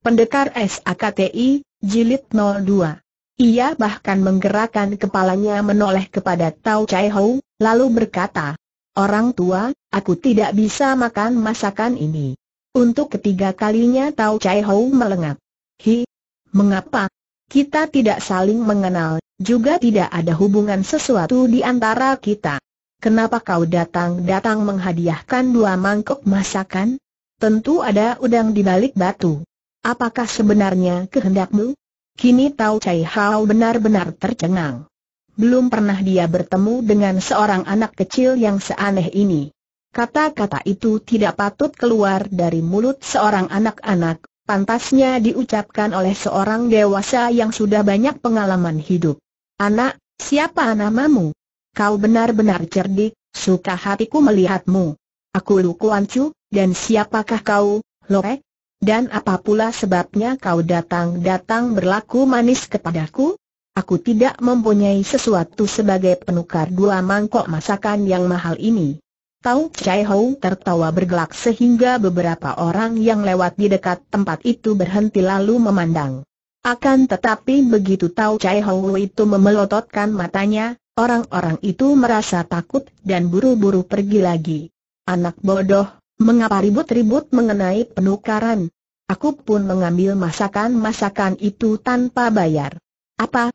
Pendekar SAKTI, Jilid 02. Ia bahkan menggerakkan kepalanya menoleh kepada Tau Chai Hou, lalu berkata, Orang tua, aku tidak bisa makan masakan ini. Untuk ketiga kalinya Tau Chai Hou melengak. Hi, mengapa? Kita tidak saling mengenal, juga tidak ada hubungan sesuatu di antara kita. Kenapa kau datang-datang menghadiahkan dua mangkok masakan? Tentu ada udang di balik batu. Apakah sebenarnya kehendakmu? Kini Tau Chai Hao benar-benar tercengang. Belum pernah dia bertemu dengan seorang anak kecil yang seaneh ini. Kata-kata itu tidak patut keluar dari mulut seorang anak-anak, pantasnya diucapkan oleh seorang dewasa yang sudah banyak pengalaman hidup. Anak, siapa namamu? Kau benar-benar cerdik, suka hatiku melihatmu. Aku Lu Kuan Chu, dan siapakah kau, Lorek? Dan apa pula sebabnya kau datang-datang berlaku manis kepadaku? Aku tidak mempunyai sesuatu sebagai penukar dua mangkok masakan yang mahal ini. Tau Chai Hou tertawa bergelak sehingga beberapa orang yang lewat di dekat tempat itu berhenti lalu memandang. Akan tetapi begitu Tau Chai Hou itu memelototkan matanya, orang-orang itu merasa takut dan buru-buru pergi lagi. Anak bodoh, Mengapa ribut-ribut mengenai penukaran? Aku pun mengambil masakan-masakan itu tanpa bayar. Apa?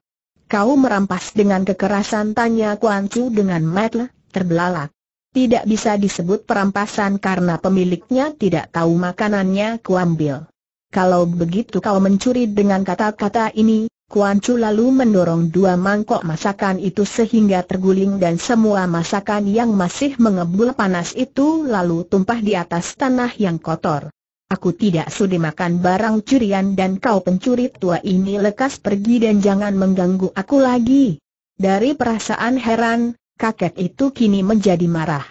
Kau merampas dengan kekerasan tanya Kuan Chu dengan matlah, terbelalak. Tidak bisa disebut perampasan karena pemiliknya tidak tahu makanannya kuambil. Kalau begitu kau mencuri dengan kata-kata ini, Kuan Chu lalu mendorong dua mangkok masakan itu sehingga terguling dan semua masakan yang masih mengebul panas itu lalu tumpah di atas tanah yang kotor. Aku tidak sudi makan barang curian dan kau pencuri tua ini lekas pergi dan jangan mengganggu aku lagi. Dari perasaan heran, kakek itu kini menjadi marah.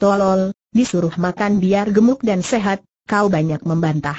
Tolol, disuruh makan biar gemuk dan sehat, kau banyak membantah.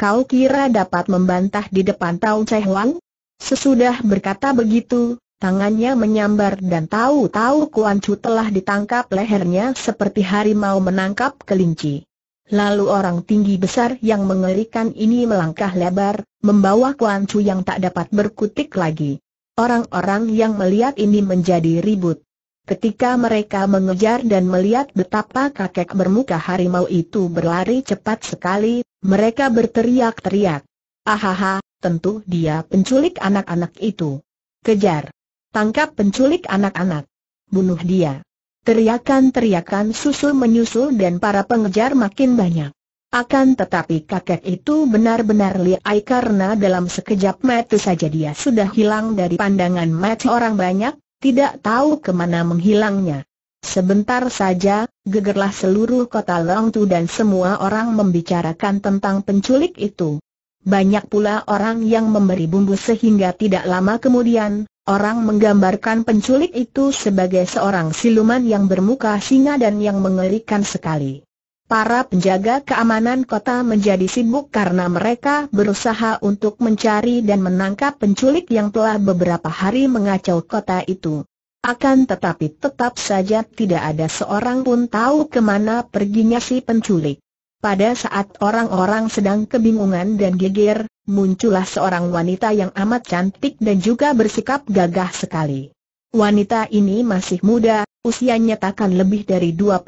Kau kira dapat membantah di depan Tau Cheh Wang? Sesudah berkata begitu, tangannya menyambar dan tahu-tahu Kuan Chu telah ditangkap lehernya seperti harimau menangkap kelinci. Lalu orang tinggi besar yang mengerikan ini melangkah lebar, membawa Kuan Chu yang tak dapat berkutik lagi. Orang-orang yang melihat ini menjadi ribut. Ketika mereka mengejar dan melihat betapa kakek bermuka harimau itu berlari cepat sekali, mereka berteriak-teriak. Ahaha, tentu dia penculik anak-anak itu. Kejar. Tangkap penculik anak-anak. Bunuh dia. Teriakan-teriakan susul menyusul dan para pengejar makin banyak. Akan tetapi kakek itu benar-benar liai karena dalam sekejap mata saja dia sudah hilang dari pandangan mata orang banyak, tidak tahu kemana menghilangnya. Sebentar saja, gegerlah seluruh kota Longtu dan semua orang membicarakan tentang penculik itu. Banyak pula orang yang memberi bumbu sehingga tidak lama kemudian, orang menggambarkan penculik itu sebagai seorang siluman yang bermuka singa dan yang mengerikan sekali. Para penjaga keamanan kota menjadi sibuk karena mereka berusaha untuk mencari dan menangkap penculik yang telah beberapa hari mengacau kota itu. Akan tetapi tetap saja tidak ada seorang pun tahu kemana perginya si penculik. Pada saat orang-orang sedang kebingungan dan geger, muncullah seorang wanita yang amat cantik dan juga bersikap gagah sekali. Wanita ini masih muda, usianya takkan lebih dari 25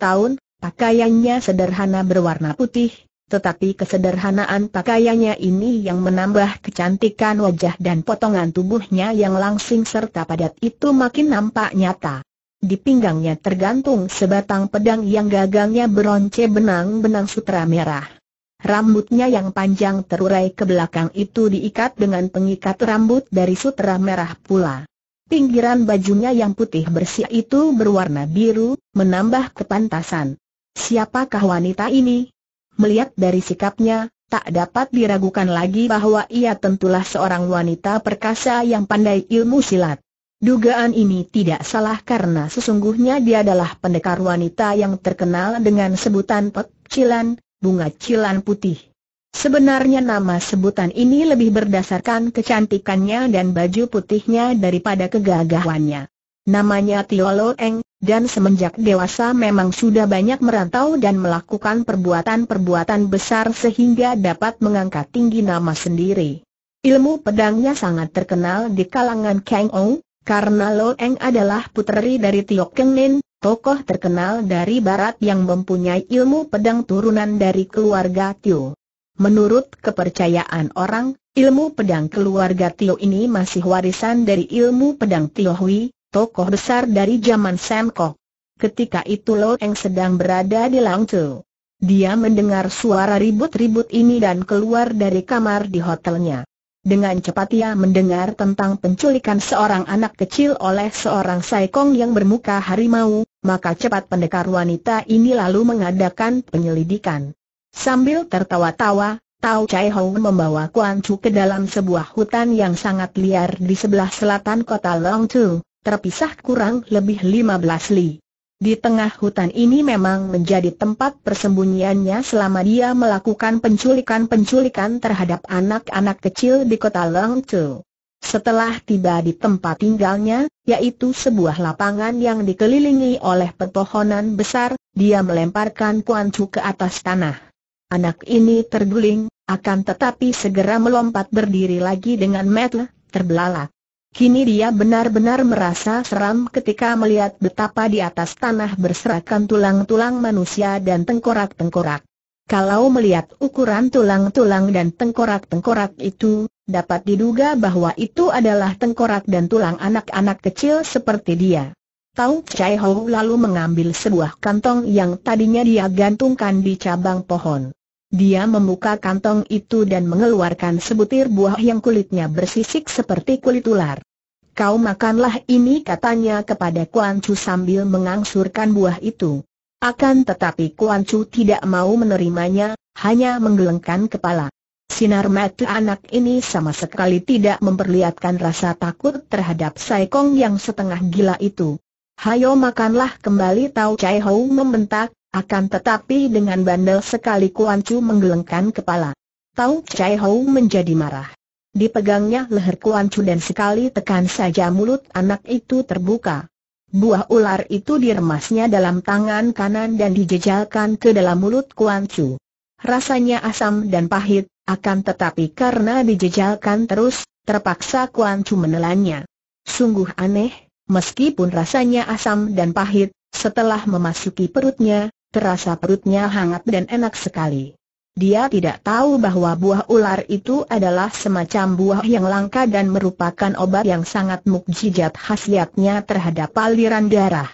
tahun, pakaiannya sederhana berwarna putih, tetapi kesederhanaan pakaiannya ini yang menambah kecantikan wajah dan potongan tubuhnya yang langsing serta padat itu makin nampak nyata. Di pinggangnya tergantung sebatang pedang yang gagangnya beronce benang-benang sutra merah. Rambutnya yang panjang terurai ke belakang itu diikat dengan pengikat rambut dari sutra merah pula. Pinggiran bajunya yang putih bersih itu berwarna biru, menambah kepantasan. Siapakah wanita ini? Melihat dari sikapnya, tak dapat diragukan lagi bahwa ia tentulah seorang wanita perkasa yang pandai ilmu silat. Dugaan ini tidak salah karena sesungguhnya dia adalah pendekar wanita yang terkenal dengan sebutan Pek Cilan, bunga Cilan Putih. Sebenarnya nama sebutan ini lebih berdasarkan kecantikannya dan baju putihnya daripada kegagahannya. Namanya Tio Lo Eng, dan semenjak dewasa memang sudah banyak merantau dan melakukan perbuatan-perbuatan besar sehingga dapat mengangkat tinggi nama sendiri. Ilmu pedangnya sangat terkenal di kalangan Kang Ong, karena Lo Eng adalah puteri dari Tio Keng Nin, tokoh terkenal dari barat yang mempunyai ilmu pedang turunan dari keluarga Tio. Menurut kepercayaan orang, ilmu pedang keluarga Tio ini masih warisan dari ilmu pedang Tio Hui, tokoh besar dari zaman Sam Kok. Ketika itu Lo Eng sedang berada di Langzhou. Dia mendengar suara ribut-ribut ini dan keluar dari kamar di hotelnya. Dengan cepat ia mendengar tentang penculikan seorang anak kecil oleh seorang saikong yang bermuka harimau, maka cepat pendekar wanita ini lalu mengadakan penyelidikan. Sambil tertawa-tawa, Tao Chai Hong membawa Kuan Chu ke dalam sebuah hutan yang sangat liar di sebelah selatan kota Long Tu, terpisah kurang lebih 15 li. Di tengah hutan ini memang menjadi tempat persembunyiannya selama dia melakukan penculikan-penculikan terhadap anak-anak kecil di kota Longchu. Setelah tiba di tempat tinggalnya, yaitu sebuah lapangan yang dikelilingi oleh pepohonan besar, dia melemparkan Kuan Chu ke atas tanah. Anak ini terguling, akan tetapi segera melompat berdiri lagi dengan metel, terbelalak. Kini dia benar-benar merasa seram ketika melihat betapa di atas tanah berserakan tulang-tulang manusia dan tengkorak-tengkorak. Kalau melihat ukuran tulang-tulang dan tengkorak-tengkorak itu, dapat diduga bahwa itu adalah tengkorak dan tulang anak-anak kecil seperti dia. Tau Chai Hou lalu mengambil sebuah kantong yang tadinya dia gantungkan di cabang pohon. Dia membuka kantong itu dan mengeluarkan sebutir buah yang kulitnya bersisik seperti kulit ular. Kau makanlah ini katanya kepada Kuan Chu sambil mengangsurkan buah itu. Akan tetapi Kuan Chu tidak mau menerimanya, hanya menggelengkan kepala. Sinar mata anak ini sama sekali tidak memperlihatkan rasa takut terhadap Sai Kong yang setengah gila itu. Hayo makanlah kembali Tau Chai Hou membentak, akan tetapi dengan bandel sekali Kuan Chu menggelengkan kepala. Tahu Chai Hou menjadi marah. Dipegangnya leher Kuan Chu dan sekali tekan saja mulut anak itu terbuka. Buah ular itu diremasnya dalam tangan kanan dan dijejalkan ke dalam mulut Kuan Chu. Rasanya asam dan pahit, akan tetapi karena dijejalkan terus, terpaksa Kuan Chu menelannya. Sungguh aneh, meskipun rasanya asam dan pahit, setelah memasuki perutnya, Terasa perutnya hangat dan enak sekali. Dia tidak tahu bahwa buah ular itu adalah semacam buah yang langka dan merupakan obat yang sangat mukjizat khasiatnya terhadap aliran darah.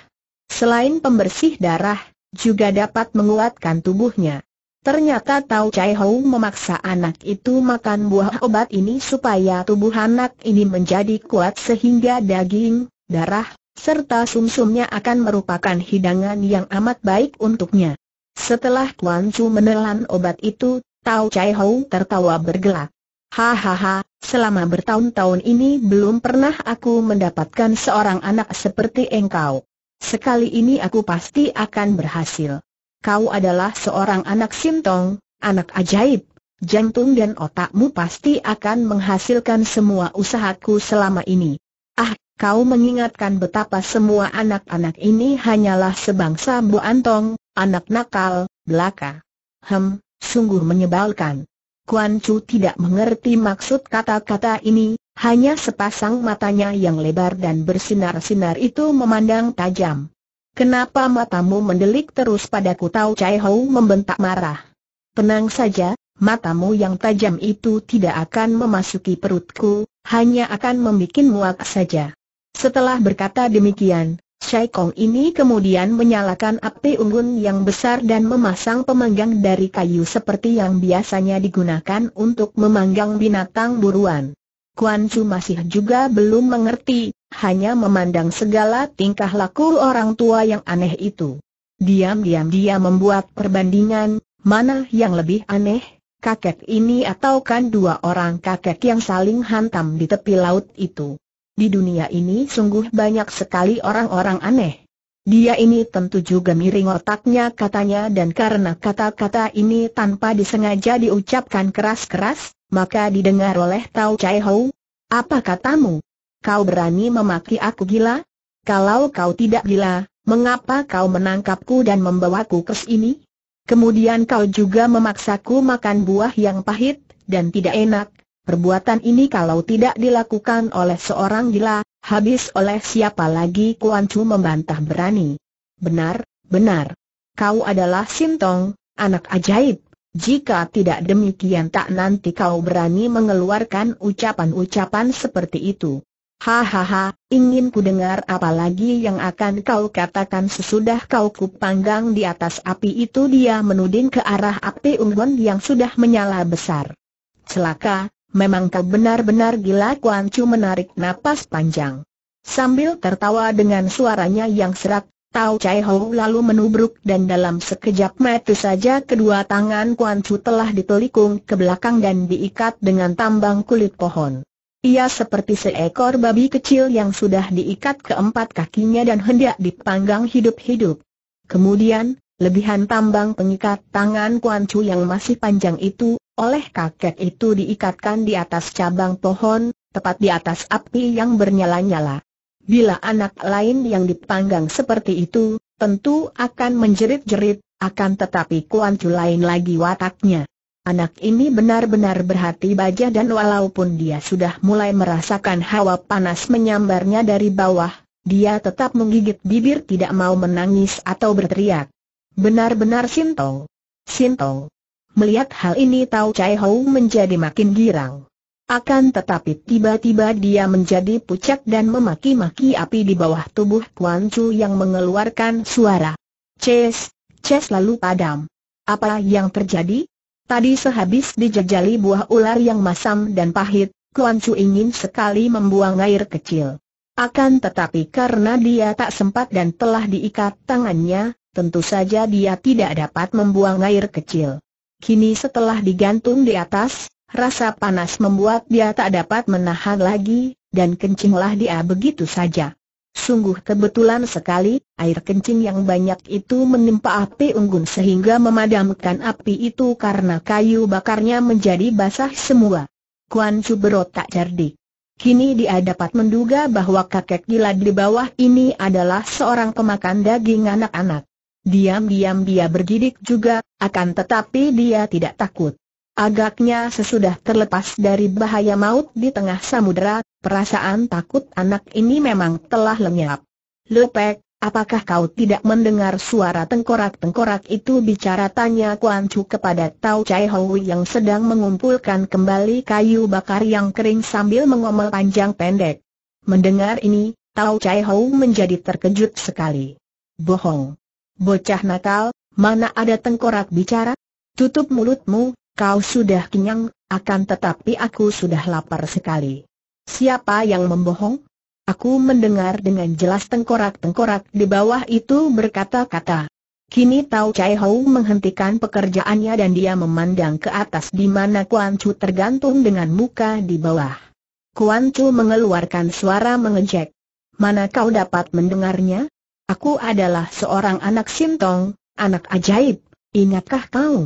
Selain pembersih darah, juga dapat menguatkan tubuhnya. Ternyata Tau Chai Hou memaksa anak itu makan buah obat ini supaya tubuh anak ini menjadi kuat sehingga daging, darah, serta sumsumnya akan merupakan hidangan yang amat baik untuknya. Setelah Kuan Chu menelan obat itu, Tao Chai Hou tertawa bergelak. Hahaha, selama bertahun-tahun ini belum pernah aku mendapatkan seorang anak seperti engkau. Sekali ini aku pasti akan berhasil. Kau adalah seorang anak simtong, anak ajaib. Jantung dan otakmu pasti akan menghasilkan semua usahaku selama ini. Ah, kau mengingatkan betapa semua anak-anak ini hanyalah sebangsa Bu Antong, anak nakal, belaka. Hem, sungguh menyebalkan. Kuan Chu tidak mengerti maksud kata-kata ini, hanya sepasang matanya yang lebar dan bersinar-sinar itu memandang tajam. Kenapa matamu mendelik terus padaku tahu Chai Hou membentak marah. Tenang saja, matamu yang tajam itu tidak akan memasuki perutku, hanya akan membuat muak saja. Setelah berkata demikian, Shai Kong ini kemudian menyalakan api unggun yang besar dan memasang pemanggang dari kayu seperti yang biasanya digunakan untuk memanggang binatang buruan. Kuan Chu masih juga belum mengerti, hanya memandang segala tingkah laku orang tua yang aneh itu. Diam-diam dia membuat perbandingan, mana yang lebih aneh, kakek ini atau kan dua orang kakek yang saling hantam di tepi laut itu. Di dunia ini sungguh banyak sekali orang-orang aneh. Dia ini tentu juga miring otaknya katanya dan karena kata-kata ini tanpa disengaja diucapkan keras-keras, maka didengar oleh Tao Chai Hou. Apa katamu? Kau berani memaki aku gila? Kalau kau tidak gila, mengapa kau menangkapku dan membawaku ke sini? Kemudian kau juga memaksaku makan buah yang pahit dan tidak enak, Perbuatan ini kalau tidak dilakukan oleh seorang gila, habis oleh siapa lagi Kuan Chu membantah berani. Benar, benar. Kau adalah Sintong, anak ajaib. Jika tidak demikian tak nanti kau berani mengeluarkan ucapan-ucapan seperti itu. Hahaha, ingin ku dengar apa lagi yang akan kau katakan sesudah kau kupanggang di atas api itu dia menuding ke arah api unggun yang sudah menyala besar. Celaka, Memang kau benar-benar gila Kuan Chu menarik napas panjang. Sambil tertawa dengan suaranya yang serak, Tao Chai Hou lalu menubruk dan dalam sekejap mati saja kedua tangan Kuan Chu telah ditelikung ke belakang dan diikat dengan tambang kulit pohon. Ia seperti seekor babi kecil yang sudah diikat ke empat kakinya dan hendak dipanggang hidup-hidup. Kemudian, lebihan tambang pengikat tangan Kuan Chu yang masih panjang itu, oleh kakek itu diikatkan di atas cabang pohon, tepat di atas api yang bernyala-nyala. Bila anak lain yang dipanggang seperti itu, tentu akan menjerit-jerit, akan tetapi Kuan lain lagi wataknya. Anak ini benar-benar berhati baja dan walaupun dia sudah mulai merasakan hawa panas menyambarnya dari bawah, dia tetap menggigit bibir tidak mau menangis atau berteriak. Benar-benar Sinto. Sinto. Melihat hal ini Tau Chai Hou menjadi makin girang. Akan tetapi tiba-tiba dia menjadi pucat dan memaki-maki api di bawah tubuh Kuan Chu yang mengeluarkan suara. Ces, ces lalu padam. Apa yang terjadi? Tadi sehabis dijajali buah ular yang masam dan pahit, Kuan Chu ingin sekali membuang air kecil. Akan tetapi karena dia tak sempat dan telah diikat tangannya, tentu saja dia tidak dapat membuang air kecil. Kini setelah digantung di atas, rasa panas membuat dia tak dapat menahan lagi, dan kencinglah dia begitu saja. Sungguh kebetulan sekali, air kencing yang banyak itu menimpa api unggun sehingga memadamkan api itu karena kayu bakarnya menjadi basah semua. Kuan Chu tak cerdik. Kini dia dapat menduga bahwa kakek gila di bawah ini adalah seorang pemakan daging anak-anak. Diam-diam dia bergidik juga, akan tetapi dia tidak takut. Agaknya sesudah terlepas dari bahaya maut di tengah samudera, perasaan takut anak ini memang telah lenyap. Lepek, apakah kau tidak mendengar suara tengkorak-tengkorak itu bicara tanya Kuan Chu kepada Tau Chai yang sedang mengumpulkan kembali kayu bakar yang kering sambil mengomel panjang pendek. Mendengar ini, Tau Chai Hou menjadi terkejut sekali. Bohong. Bocah nakal, mana ada tengkorak bicara? Tutup mulutmu, kau sudah kenyang, akan tetapi aku sudah lapar sekali. Siapa yang membohong? Aku mendengar dengan jelas tengkorak-tengkorak di bawah itu berkata-kata. Kini Tao Chai Hou menghentikan pekerjaannya dan dia memandang ke atas di mana Kuan Chu tergantung dengan muka di bawah. Kuan Chu mengeluarkan suara mengejek. Mana kau dapat mendengarnya? Aku adalah seorang anak Sintong, anak ajaib, ingatkah kau?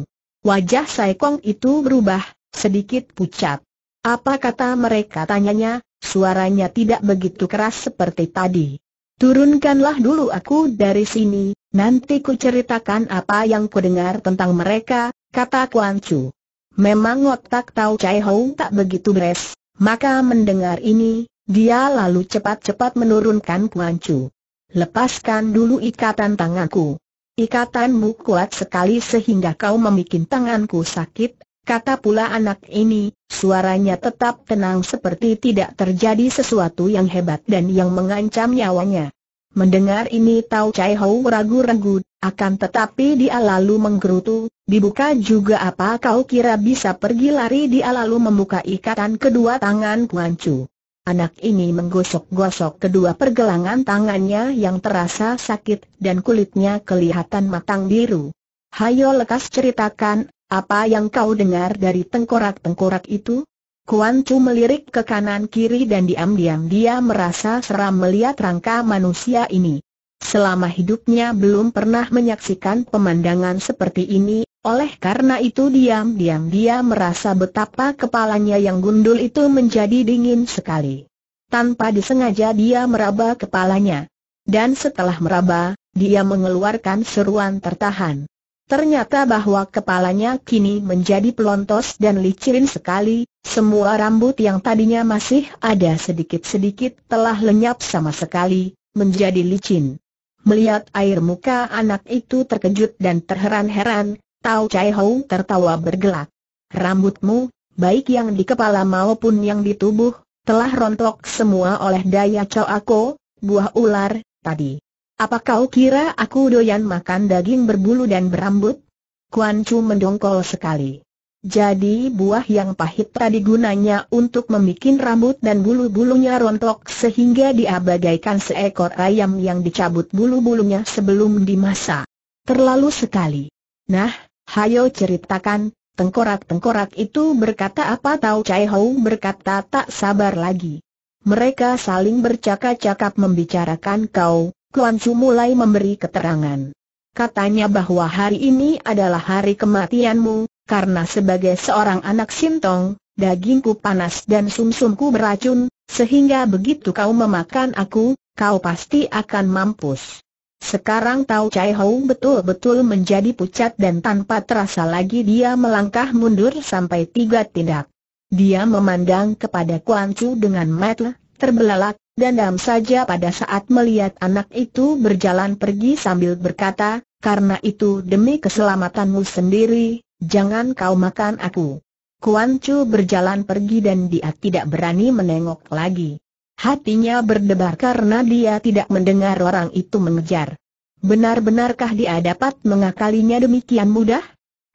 Wajah Saikong itu berubah, sedikit pucat. Apa kata mereka tanyanya, suaranya tidak begitu keras seperti tadi. Turunkanlah dulu aku dari sini, nanti ku ceritakan apa yang ku dengar tentang mereka, kata Kuan Chu. Memang otak tahu Chai Hou tak begitu beres, maka mendengar ini, dia lalu cepat-cepat menurunkan Kuan Chu lepaskan dulu ikatan tanganku. Ikatanmu kuat sekali sehingga kau memikin tanganku sakit, kata pula anak ini, suaranya tetap tenang seperti tidak terjadi sesuatu yang hebat dan yang mengancam nyawanya. Mendengar ini Tau Chai Hou ragu-ragu, akan tetapi dia lalu menggerutu, dibuka juga apa kau kira bisa pergi lari dia lalu membuka ikatan kedua tangan Kuan Chu. Anak ini menggosok-gosok kedua pergelangan tangannya yang terasa sakit dan kulitnya kelihatan matang biru. Hayo lekas ceritakan, apa yang kau dengar dari tengkorak-tengkorak itu? Kuan Chu melirik ke kanan kiri dan diam-diam dia merasa seram melihat rangka manusia ini. Selama hidupnya belum pernah menyaksikan pemandangan seperti ini, oleh karena itu diam-diam dia merasa betapa kepalanya yang gundul itu menjadi dingin sekali. Tanpa disengaja dia meraba kepalanya. Dan setelah meraba, dia mengeluarkan seruan tertahan. Ternyata bahwa kepalanya kini menjadi pelontos dan licin sekali, semua rambut yang tadinya masih ada sedikit-sedikit telah lenyap sama sekali, menjadi licin. Melihat air muka anak itu terkejut dan terheran-heran, Tao Chai Hou tertawa bergelak. Rambutmu, baik yang di kepala maupun yang di tubuh, telah rontok semua oleh daya aku, buah ular, tadi. Apa kau kira aku doyan makan daging berbulu dan berambut? Kuan Chu mendongkol sekali. Jadi buah yang pahit tadi gunanya untuk membuat rambut dan bulu-bulunya rontok sehingga diabagaikan seekor ayam yang dicabut bulu-bulunya sebelum dimasak. Terlalu sekali. Nah, Hayo ceritakan, tengkorak-tengkorak itu berkata apa tahu Chai Hou berkata tak sabar lagi. Mereka saling bercakap-cakap membicarakan kau, Kuan Chu mulai memberi keterangan. Katanya bahwa hari ini adalah hari kematianmu, karena sebagai seorang anak sintong, dagingku panas dan sumsumku beracun, sehingga begitu kau memakan aku, kau pasti akan mampus. Sekarang Tao Chai Hou betul-betul menjadi pucat dan tanpa terasa lagi dia melangkah mundur sampai tiga tindak. Dia memandang kepada Kuan Chu dengan mata terbelalak, dan dam saja pada saat melihat anak itu berjalan pergi sambil berkata, karena itu demi keselamatanmu sendiri, jangan kau makan aku. Kuan Chu berjalan pergi dan dia tidak berani menengok lagi. Hatinya berdebar karena dia tidak mendengar orang itu mengejar. Benar-benarkah dia dapat mengakalinya demikian mudah?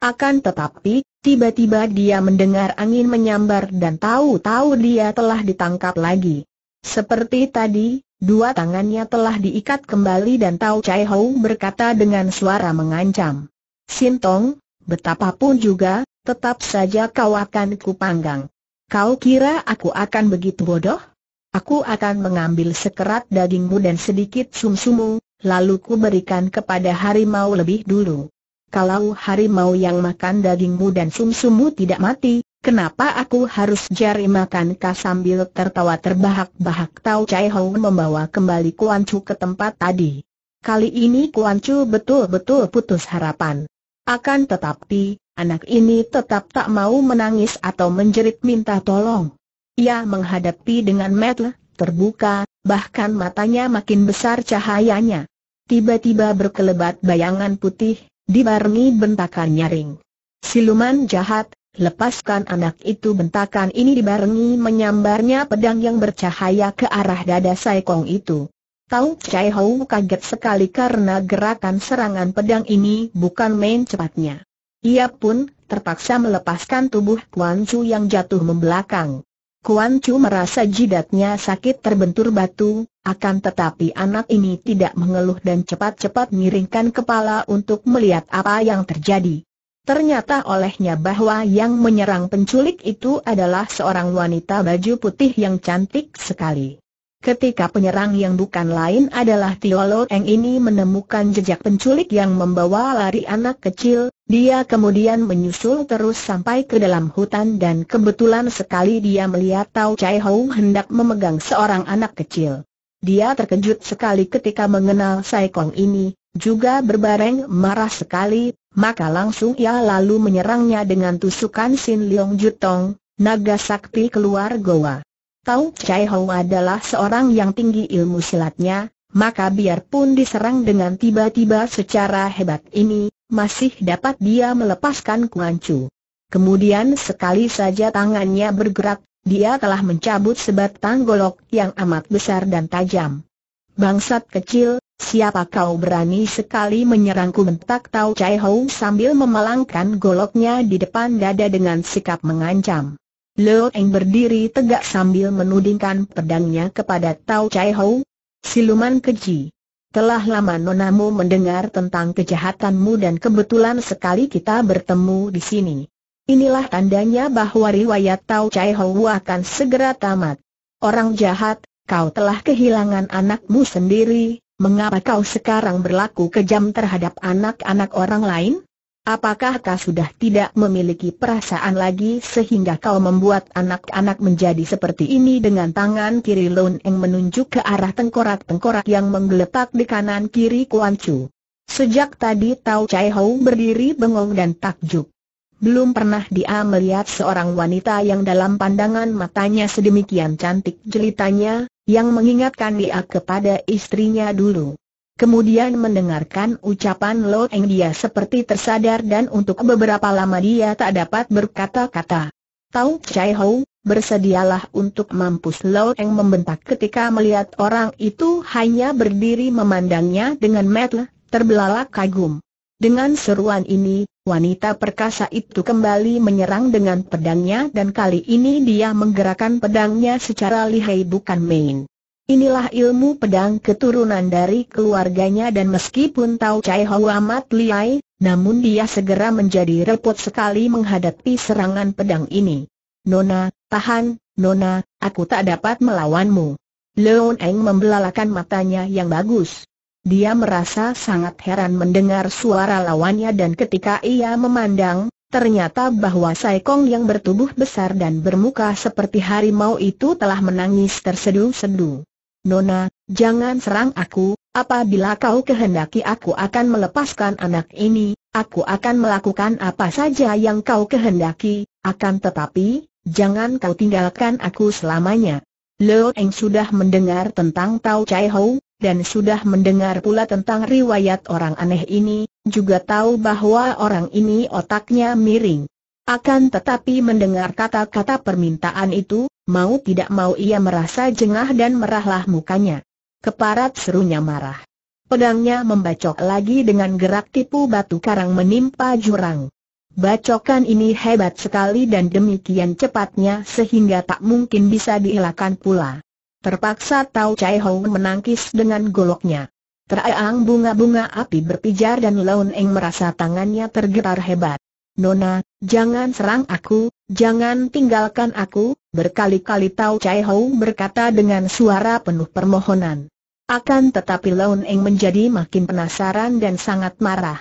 Akan tetapi, tiba-tiba dia mendengar angin menyambar dan tahu-tahu dia telah ditangkap lagi. Seperti tadi, dua tangannya telah diikat kembali dan Tau Chai Hou berkata dengan suara mengancam. Sintong, betapapun juga, tetap saja kau akan kupanggang. Kau kira aku akan begitu bodoh? Aku akan mengambil sekerat dagingmu dan sedikit sumsumu, lalu ku berikan kepada harimau lebih dulu. Kalau harimau yang makan dagingmu dan sumsumu tidak mati, kenapa aku harus jari makan kah sambil tertawa terbahak-bahak tahu Chai Hong membawa kembali Kuan Chu ke tempat tadi. Kali ini Kuan Chu betul-betul putus harapan. Akan tetapi, anak ini tetap tak mau menangis atau menjerit minta tolong. Ia menghadapi dengan metel, terbuka, bahkan matanya makin besar cahayanya. Tiba-tiba berkelebat bayangan putih, dibarengi bentakan nyaring. Siluman jahat, lepaskan anak itu bentakan ini dibarengi menyambarnya pedang yang bercahaya ke arah dada Saikong itu. Tau Chai Hou kaget sekali karena gerakan serangan pedang ini bukan main cepatnya. Ia pun terpaksa melepaskan tubuh Kuan Chu yang jatuh membelakang. Kuan Chu merasa jidatnya sakit terbentur batu, akan tetapi anak ini tidak mengeluh dan cepat-cepat miringkan kepala untuk melihat apa yang terjadi. Ternyata olehnya bahwa yang menyerang penculik itu adalah seorang wanita baju putih yang cantik sekali. Ketika penyerang yang bukan lain adalah Tiolo Eng ini menemukan jejak penculik yang membawa lari anak kecil, dia kemudian menyusul terus sampai ke dalam hutan dan kebetulan sekali dia melihat Tao Chai Hou hendak memegang seorang anak kecil. Dia terkejut sekali ketika mengenal Sai Kong ini, juga berbareng marah sekali, maka langsung ia lalu menyerangnya dengan tusukan Sin Leong Jutong, naga sakti keluar goa. Tao Chai Hou adalah seorang yang tinggi ilmu silatnya, maka biarpun diserang dengan tiba-tiba secara hebat ini, masih dapat dia melepaskan Kuancu. Kemudian sekali saja tangannya bergerak, dia telah mencabut sebatang golok yang amat besar dan tajam. Bangsat kecil, siapa kau berani sekali menyerangku bentak Tau Chai Hou sambil memalangkan goloknya di depan dada dengan sikap mengancam. Leo Eng berdiri tegak sambil menudingkan pedangnya kepada Tau Chai Hou, Siluman keji. Telah lama nonamu mendengar tentang kejahatanmu dan kebetulan sekali kita bertemu di sini. Inilah tandanya bahwa riwayat Tau Chai Hou akan segera tamat. Orang jahat, kau telah kehilangan anakmu sendiri, mengapa kau sekarang berlaku kejam terhadap anak-anak orang lain? Apakah kau sudah tidak memiliki perasaan lagi sehingga kau membuat anak-anak menjadi seperti ini dengan tangan kiri Lun Eng menunjuk ke arah tengkorak-tengkorak yang menggeletak di kanan kiri Kuan Chu. Sejak tadi Tau Chai Hou berdiri bengong dan takjub. Belum pernah dia melihat seorang wanita yang dalam pandangan matanya sedemikian cantik jelitanya, yang mengingatkan dia kepada istrinya dulu. Kemudian mendengarkan ucapan Lo Eng dia seperti tersadar dan untuk beberapa lama dia tak dapat berkata-kata. Tahu Chai Hou, bersedialah untuk mampus Lo Eng membentak ketika melihat orang itu hanya berdiri memandangnya dengan metel, terbelalak kagum. Dengan seruan ini, wanita perkasa itu kembali menyerang dengan pedangnya dan kali ini dia menggerakkan pedangnya secara lihai bukan main. Inilah ilmu pedang keturunan dari keluarganya dan meskipun tahu Chai amat liai, namun dia segera menjadi repot sekali menghadapi serangan pedang ini. Nona, tahan, Nona, aku tak dapat melawanmu. Leon Eng membelalakan matanya yang bagus. Dia merasa sangat heran mendengar suara lawannya dan ketika ia memandang, Ternyata bahwa Saikong yang bertubuh besar dan bermuka seperti harimau itu telah menangis terseduh sedu Nona, jangan serang aku, apabila kau kehendaki aku akan melepaskan anak ini, aku akan melakukan apa saja yang kau kehendaki, akan tetapi, jangan kau tinggalkan aku selamanya. Leo Eng sudah mendengar tentang Tao Chai Hou, dan sudah mendengar pula tentang riwayat orang aneh ini, juga tahu bahwa orang ini otaknya miring. Akan tetapi mendengar kata-kata permintaan itu, Mau tidak mau ia merasa jengah dan merahlah mukanya. Keparat serunya marah. Pedangnya membacok lagi dengan gerak tipu batu karang menimpa jurang. Bacokan ini hebat sekali dan demikian cepatnya sehingga tak mungkin bisa dielakkan pula. Terpaksa Tao Chai Hong menangkis dengan goloknya. Teraang bunga-bunga api berpijar dan Laun Eng merasa tangannya tergetar hebat. Nona, jangan serang aku, Jangan tinggalkan aku, berkali-kali Tau Chai Hou berkata dengan suara penuh permohonan. Akan tetapi Lon Eng menjadi makin penasaran dan sangat marah.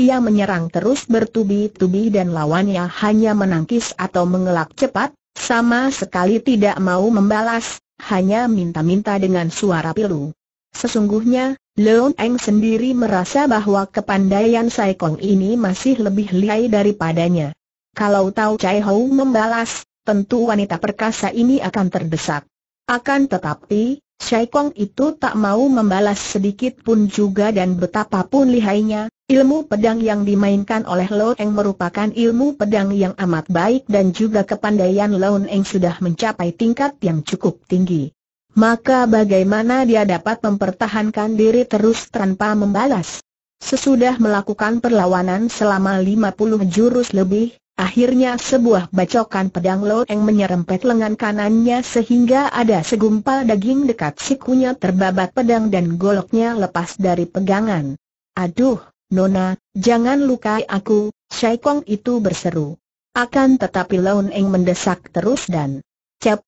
Ia menyerang terus bertubi-tubi dan lawannya hanya menangkis atau mengelak cepat, sama sekali tidak mau membalas, hanya minta-minta dengan suara pilu. Sesungguhnya, Leon Eng sendiri merasa bahwa kepandaian Saikong ini masih lebih lihai daripadanya. Kalau tahu Chai Hou membalas, tentu wanita perkasa ini akan terdesak. Akan tetapi, Chai Kong itu tak mau membalas sedikit pun juga dan betapapun lihainya, ilmu pedang yang dimainkan oleh Lo Eng merupakan ilmu pedang yang amat baik dan juga kepandaian Lo Eng sudah mencapai tingkat yang cukup tinggi. Maka bagaimana dia dapat mempertahankan diri terus tanpa membalas? Sesudah melakukan perlawanan selama 50 jurus lebih, Akhirnya sebuah bacokan pedang Lo Eng menyerempet lengan kanannya sehingga ada segumpal daging dekat sikunya terbabat pedang dan goloknya lepas dari pegangan. Aduh, Nona, jangan lukai aku, Kong itu berseru. Akan tetapi Laun Eng mendesak terus dan cep,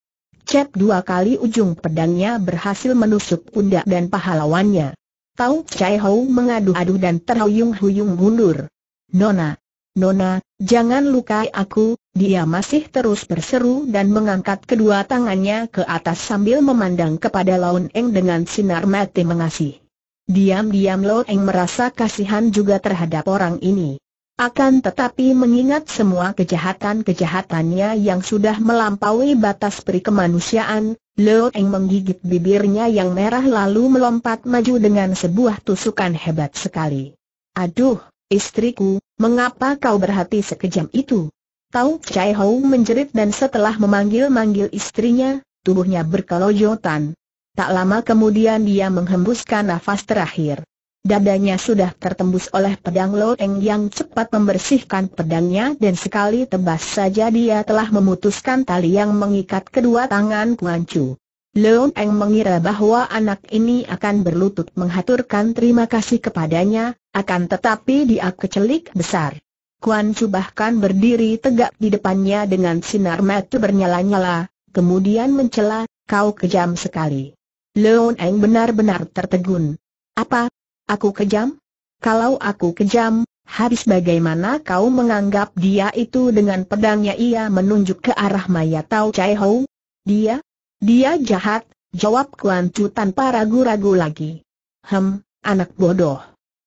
cep dua kali ujung pedangnya berhasil menusuk pundak dan pahlawannya. Tau Chai Hou mengadu-adu dan terhuyung-huyung mundur. Nona, Nona, jangan lukai aku, dia masih terus berseru dan mengangkat kedua tangannya ke atas sambil memandang kepada Laun Eng dengan sinar mati mengasih. Diam-diam Laun Eng merasa kasihan juga terhadap orang ini. Akan tetapi mengingat semua kejahatan-kejahatannya yang sudah melampaui batas perikemanusiaan, kemanusiaan, Leo Eng menggigit bibirnya yang merah lalu melompat maju dengan sebuah tusukan hebat sekali. Aduh, istriku, Mengapa kau berhati sekejam itu? Tau Chai Hou menjerit dan setelah memanggil-manggil istrinya, tubuhnya berkelojotan. Tak lama kemudian dia menghembuskan nafas terakhir. Dadanya sudah tertembus oleh pedang Loeng yang cepat membersihkan pedangnya dan sekali tebas saja dia telah memutuskan tali yang mengikat kedua tangan Kuan Chu. Leung Eng mengira bahwa anak ini akan berlutut menghaturkan terima kasih kepadanya, akan tetapi dia kecelik besar. Kuan Chu bahkan berdiri tegak di depannya dengan sinar mata bernyala-nyala, kemudian mencela, kau kejam sekali. Leung Eng benar-benar tertegun. Apa? Aku kejam? Kalau aku kejam, habis bagaimana kau menganggap dia itu dengan pedangnya ia menunjuk ke arah Maya Tau Chai Hou? Dia, dia jahat, jawab Chu tanpa ragu-ragu lagi. Hem, anak bodoh.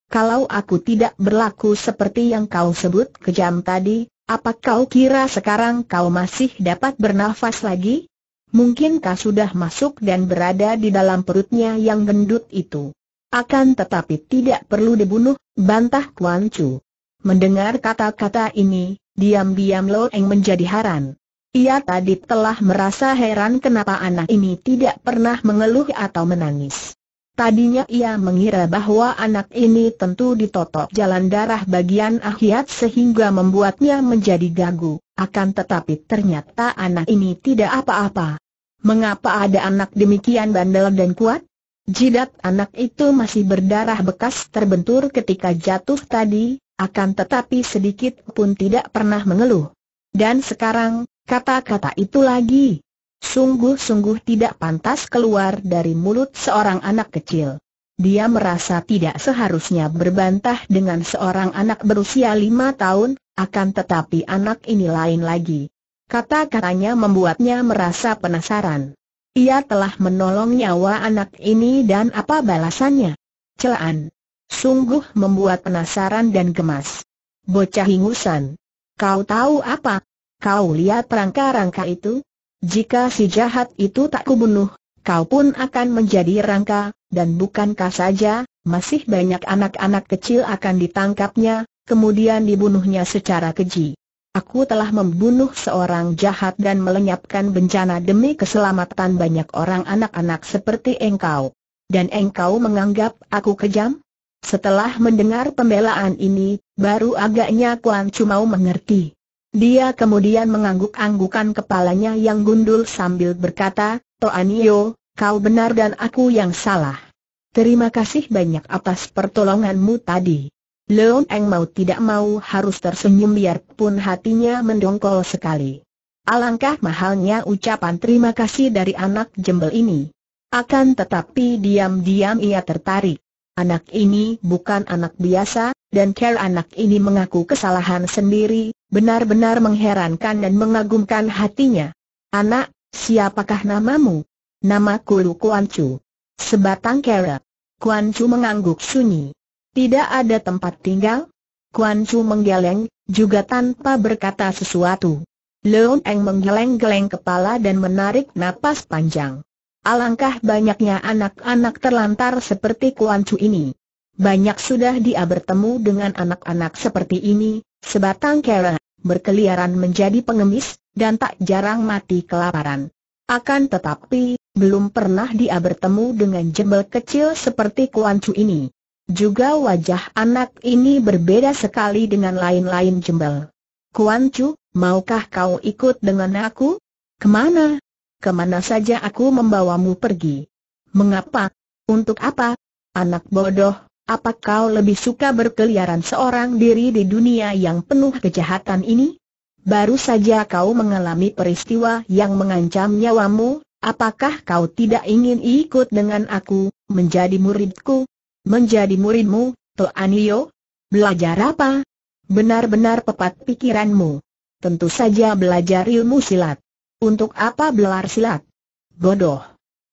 Kalau aku tidak berlaku seperti yang kau sebut kejam tadi, apa kau kira sekarang kau masih dapat bernafas lagi? Mungkinkah sudah masuk dan berada di dalam perutnya yang gendut itu? Akan tetapi tidak perlu dibunuh, bantah Kuan Chu. Mendengar kata-kata ini, diam-diam Lo Eng menjadi haran. Ia tadi telah merasa heran kenapa anak ini tidak pernah mengeluh atau menangis. Tadinya ia mengira bahwa anak ini tentu ditotok jalan darah bagian akhiat sehingga membuatnya menjadi gagu, akan tetapi ternyata anak ini tidak apa-apa. Mengapa ada anak demikian bandel dan kuat? Jidat anak itu masih berdarah bekas terbentur ketika jatuh tadi, akan tetapi sedikit pun tidak pernah mengeluh. Dan sekarang, Kata-kata itu lagi. Sungguh-sungguh tidak pantas keluar dari mulut seorang anak kecil. Dia merasa tidak seharusnya berbantah dengan seorang anak berusia lima tahun, akan tetapi anak ini lain lagi. Kata-katanya membuatnya merasa penasaran. Ia telah menolong nyawa anak ini dan apa balasannya? Celaan. Sungguh membuat penasaran dan gemas. Bocah ingusan. Kau tahu apa? Kau lihat rangka-rangka itu? Jika si jahat itu tak kubunuh, kau pun akan menjadi rangka, dan bukankah saja, masih banyak anak-anak kecil akan ditangkapnya, kemudian dibunuhnya secara keji. Aku telah membunuh seorang jahat dan melenyapkan bencana demi keselamatan banyak orang anak-anak seperti engkau. Dan engkau menganggap aku kejam? Setelah mendengar pembelaan ini, baru agaknya Kuan Chu mengerti. Dia kemudian mengangguk-anggukan kepalanya yang gundul sambil berkata, Toanio, oh, kau benar dan aku yang salah. Terima kasih banyak atas pertolonganmu tadi. Leon Eng mau tidak mau harus tersenyum biarpun hatinya mendongkol sekali. Alangkah mahalnya ucapan terima kasih dari anak jembel ini. Akan tetapi diam-diam ia tertarik. Anak ini bukan anak biasa, dan care anak ini mengaku kesalahan sendiri, Benar-benar mengherankan dan mengagumkan hatinya. Anak, siapakah namamu? Namaku Lu Kuan Chu. Sebatang kera. Kuan Chu mengangguk sunyi. Tidak ada tempat tinggal? Kuan Chu menggeleng, juga tanpa berkata sesuatu. Leung Eng menggeleng-geleng kepala dan menarik napas panjang. Alangkah banyaknya anak-anak terlantar seperti Kuan Chu ini. Banyak sudah dia bertemu dengan anak-anak seperti ini, sebatang kera, berkeliaran menjadi pengemis, dan tak jarang mati kelaparan. Akan tetapi, belum pernah dia bertemu dengan jebel kecil seperti Kuan Chu ini. Juga wajah anak ini berbeda sekali dengan lain-lain jembel. Kuan Chu, maukah kau ikut dengan aku? Kemana? Kemana saja aku membawamu pergi? Mengapa? Untuk apa? Anak bodoh, apa kau lebih suka berkeliaran seorang diri di dunia yang penuh kejahatan ini? Baru saja kau mengalami peristiwa yang mengancam nyawamu, apakah kau tidak ingin ikut dengan aku, menjadi muridku? Menjadi muridmu, Toanio? Belajar apa? Benar-benar pepat pikiranmu. Tentu saja belajar ilmu silat. Untuk apa belar silat? Bodoh.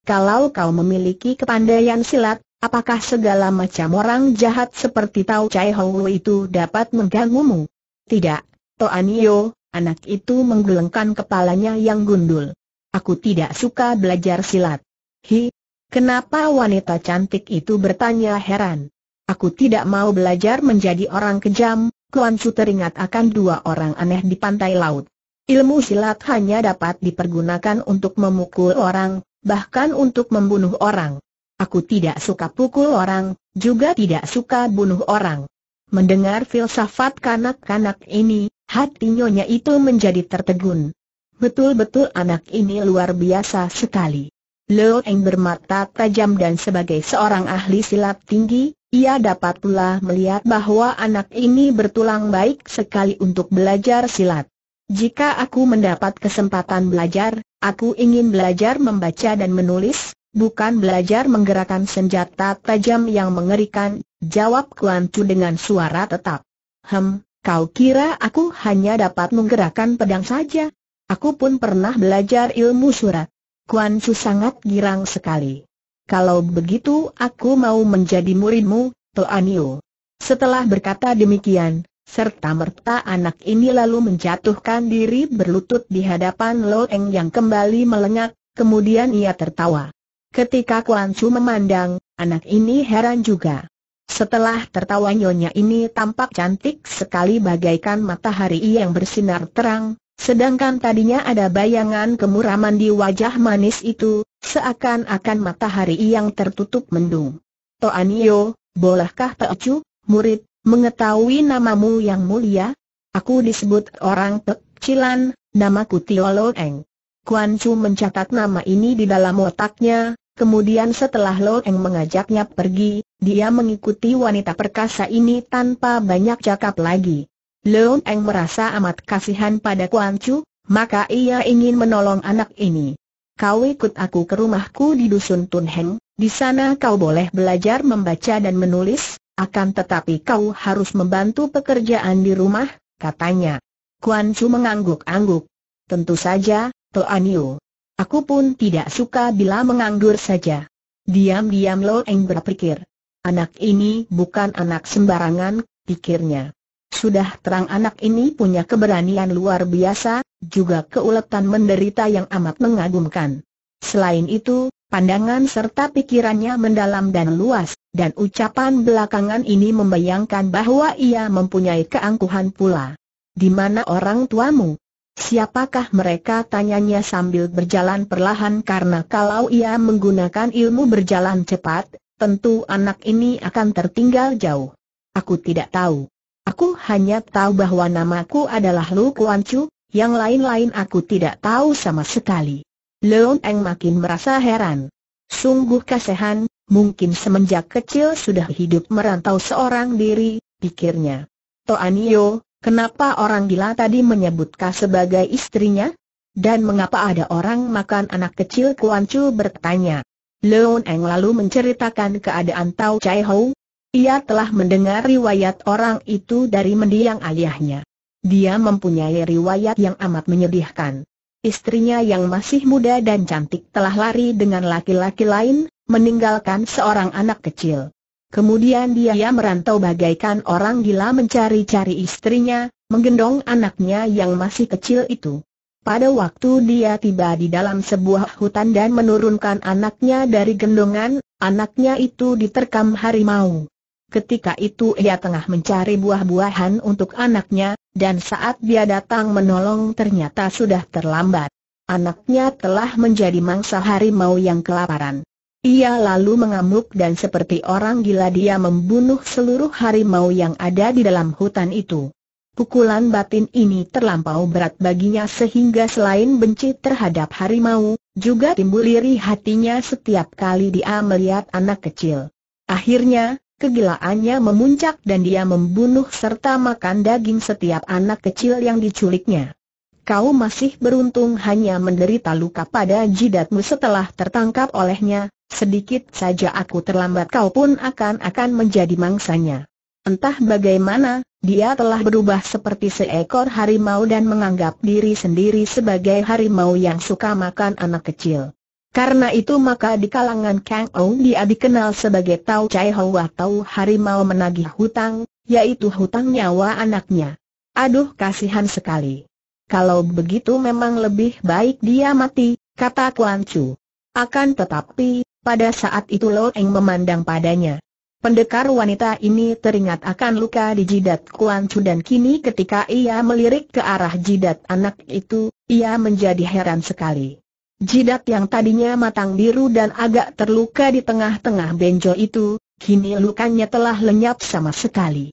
Kalau kau memiliki kepandaian silat, Apakah segala macam orang jahat seperti Tao Chai Lu itu dapat mengganggumu? Tidak, Toanio, anak itu menggelengkan kepalanya yang gundul. Aku tidak suka belajar silat. Hi, kenapa wanita cantik itu bertanya heran? Aku tidak mau belajar menjadi orang kejam, Kuan Su teringat akan dua orang aneh di pantai laut. Ilmu silat hanya dapat dipergunakan untuk memukul orang, bahkan untuk membunuh orang. Aku tidak suka pukul orang, juga tidak suka bunuh orang. Mendengar filsafat kanak-kanak ini, hati nyonya itu menjadi tertegun. Betul-betul anak ini luar biasa sekali. Leo Eng bermata tajam dan sebagai seorang ahli silat tinggi, ia dapat pula melihat bahwa anak ini bertulang baik sekali untuk belajar silat. Jika aku mendapat kesempatan belajar, aku ingin belajar membaca dan menulis, bukan belajar menggerakkan senjata tajam yang mengerikan, jawab Kuan Chu dengan suara tetap. Hem, kau kira aku hanya dapat menggerakkan pedang saja? Aku pun pernah belajar ilmu surat. Kuan Chu sangat girang sekali. Kalau begitu aku mau menjadi muridmu, Toanio. Setelah berkata demikian, serta merta anak ini lalu menjatuhkan diri berlutut di hadapan Lo Eng yang kembali melengak, kemudian ia tertawa. Ketika Kuan Chu memandang, anak ini heran juga. Setelah tertawa nyonya ini tampak cantik sekali bagaikan matahari yang bersinar terang, sedangkan tadinya ada bayangan kemuraman di wajah manis itu, seakan-akan matahari yang tertutup mendung. Toanio, bolehkah Tek Chu, murid, mengetahui namamu yang mulia? Aku disebut orang Tek Cilan, namaku Tiolo Eng. Kuan Chu mencatat nama ini di dalam otaknya, Kemudian setelah Lo Eng mengajaknya pergi, dia mengikuti wanita perkasa ini tanpa banyak cakap lagi. Lo Eng merasa amat kasihan pada Kuan Chu, maka ia ingin menolong anak ini. Kau ikut aku ke rumahku di Dusun Tun Heng, di sana kau boleh belajar membaca dan menulis, akan tetapi kau harus membantu pekerjaan di rumah, katanya. Kuan Chu mengangguk-angguk. Tentu saja, tuan Yu. Aku pun tidak suka bila menganggur saja. Diam-diam Lo Eng berpikir. Anak ini bukan anak sembarangan, pikirnya. Sudah terang anak ini punya keberanian luar biasa, juga keuletan menderita yang amat mengagumkan. Selain itu, pandangan serta pikirannya mendalam dan luas, dan ucapan belakangan ini membayangkan bahwa ia mempunyai keangkuhan pula. Di mana orang tuamu? Siapakah mereka tanyanya sambil berjalan perlahan karena kalau ia menggunakan ilmu berjalan cepat, tentu anak ini akan tertinggal jauh. Aku tidak tahu. Aku hanya tahu bahwa namaku adalah Lu Kuan Chu, yang lain-lain aku tidak tahu sama sekali. Leon Eng makin merasa heran. Sungguh kasihan, mungkin semenjak kecil sudah hidup merantau seorang diri, pikirnya. Toanio, Kenapa orang gila tadi menyebutkan sebagai istrinya? Dan mengapa ada orang makan anak kecil Kuan Chu bertanya. Leon Eng lalu menceritakan keadaan Tao Chai Hou. Ia telah mendengar riwayat orang itu dari mendiang ayahnya. Dia mempunyai riwayat yang amat menyedihkan. Istrinya yang masih muda dan cantik telah lari dengan laki-laki lain, meninggalkan seorang anak kecil. Kemudian dia merantau bagaikan orang gila mencari-cari istrinya, menggendong anaknya yang masih kecil itu. Pada waktu dia tiba di dalam sebuah hutan dan menurunkan anaknya dari gendongan, anaknya itu diterkam harimau. Ketika itu ia tengah mencari buah-buahan untuk anaknya, dan saat dia datang menolong ternyata sudah terlambat. Anaknya telah menjadi mangsa harimau yang kelaparan. Ia lalu mengamuk dan seperti orang gila dia membunuh seluruh harimau yang ada di dalam hutan itu. Pukulan batin ini terlampau berat baginya sehingga selain benci terhadap harimau, juga timbul iri hatinya setiap kali dia melihat anak kecil. Akhirnya, kegilaannya memuncak dan dia membunuh serta makan daging setiap anak kecil yang diculiknya kau masih beruntung hanya menderita luka pada jidatmu setelah tertangkap olehnya, Sedikit saja aku terlambat kau pun akan-akan menjadi mangsanya. Entah bagaimana, dia telah berubah seperti seekor harimau dan menganggap diri sendiri sebagai harimau yang suka makan anak kecil. Karena itu maka di kalangan Kang Ou dia dikenal sebagai Tau Chai Hou atau harimau menagih hutang, yaitu hutang nyawa anaknya. Aduh kasihan sekali. Kalau begitu memang lebih baik dia mati, kata Kuan Chu. Akan tetapi, pada saat itu Lo Eng memandang padanya. Pendekar wanita ini teringat akan luka di jidat Kuan Chu dan kini ketika ia melirik ke arah jidat anak itu, ia menjadi heran sekali. Jidat yang tadinya matang biru dan agak terluka di tengah-tengah benjo itu, kini lukanya telah lenyap sama sekali.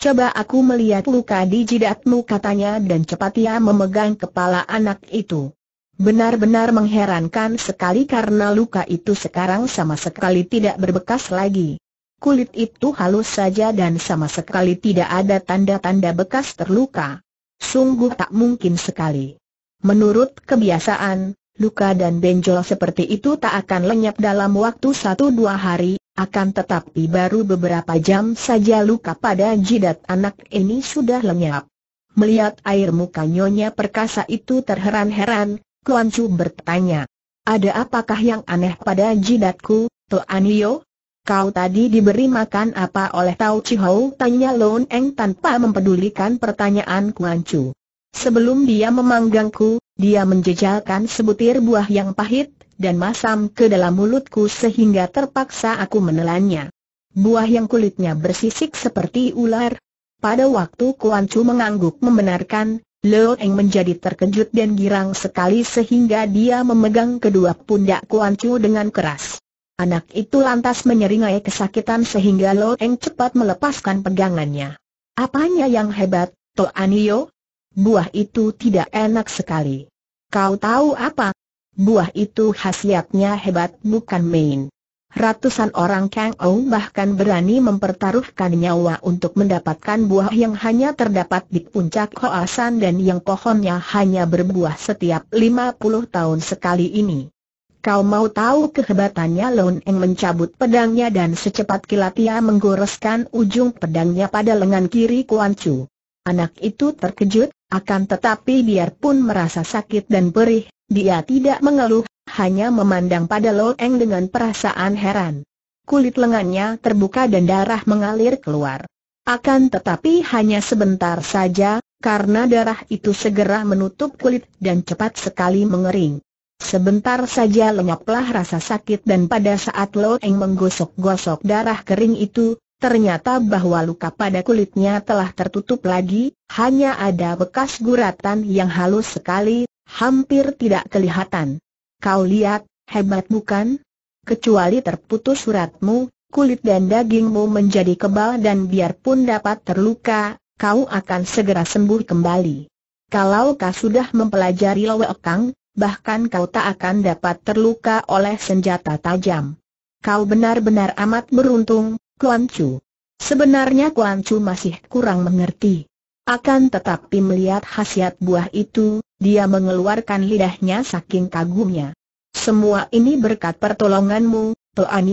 Coba aku melihat luka di jidatmu katanya dan cepat ia memegang kepala anak itu. Benar-benar mengherankan sekali karena luka itu sekarang sama sekali tidak berbekas lagi. Kulit itu halus saja dan sama sekali tidak ada tanda-tanda bekas terluka. Sungguh tak mungkin sekali. Menurut kebiasaan, luka dan benjol seperti itu tak akan lenyap dalam waktu satu dua hari, akan tetapi baru beberapa jam saja luka pada jidat anak ini sudah lenyap. Melihat air mukanya Nyonya Perkasa itu terheran-heran, Kuan Chu bertanya. Ada apakah yang aneh pada jidatku, Anio? Kau tadi diberi makan apa oleh Chi Chihou? Tanya Lon Eng tanpa mempedulikan pertanyaan Kuan Chu. Sebelum dia memanggangku, dia menjejalkan sebutir buah yang pahit, dan masam ke dalam mulutku sehingga terpaksa aku menelannya. Buah yang kulitnya bersisik seperti ular. Pada waktu Kuan Chu mengangguk membenarkan, Leo Eng menjadi terkejut dan girang sekali sehingga dia memegang kedua pundak Kuan Chu dengan keras. Anak itu lantas menyeringai kesakitan sehingga Leo Eng cepat melepaskan pegangannya. Apanya yang hebat, To Anio? Buah itu tidak enak sekali. Kau tahu apa? Buah itu khasiatnya hebat bukan main ratusan orang Kang Ou bahkan berani mempertaruhkan nyawa untuk mendapatkan buah yang hanya terdapat di puncak Hoasan dan yang pohonnya hanya berbuah setiap 50 tahun sekali ini. Kau mau tahu kehebatannya Lon Eng mencabut pedangnya dan secepat kilat ia menggoreskan ujung pedangnya pada lengan kiri Kuan Chu. Anak itu terkejut, akan tetapi biarpun merasa sakit dan perih, dia tidak mengeluh, hanya memandang pada Lo Eng dengan perasaan heran. Kulit lengannya terbuka dan darah mengalir keluar. Akan tetapi hanya sebentar saja, karena darah itu segera menutup kulit dan cepat sekali mengering. Sebentar saja lenyaplah rasa sakit dan pada saat Lo Eng menggosok-gosok darah kering itu, ternyata bahwa luka pada kulitnya telah tertutup lagi, hanya ada bekas guratan yang halus sekali, hampir tidak kelihatan. Kau lihat, hebat bukan? Kecuali terputus suratmu, kulit dan dagingmu menjadi kebal dan biarpun dapat terluka, kau akan segera sembuh kembali. Kalau kau sudah mempelajari Lewekang, bahkan kau tak akan dapat terluka oleh senjata tajam. Kau benar-benar amat beruntung, Kuan Chu. Sebenarnya Kuan Chu masih kurang mengerti. Akan tetapi melihat khasiat buah itu, dia mengeluarkan lidahnya saking kagumnya. Semua ini berkat pertolonganmu, Toan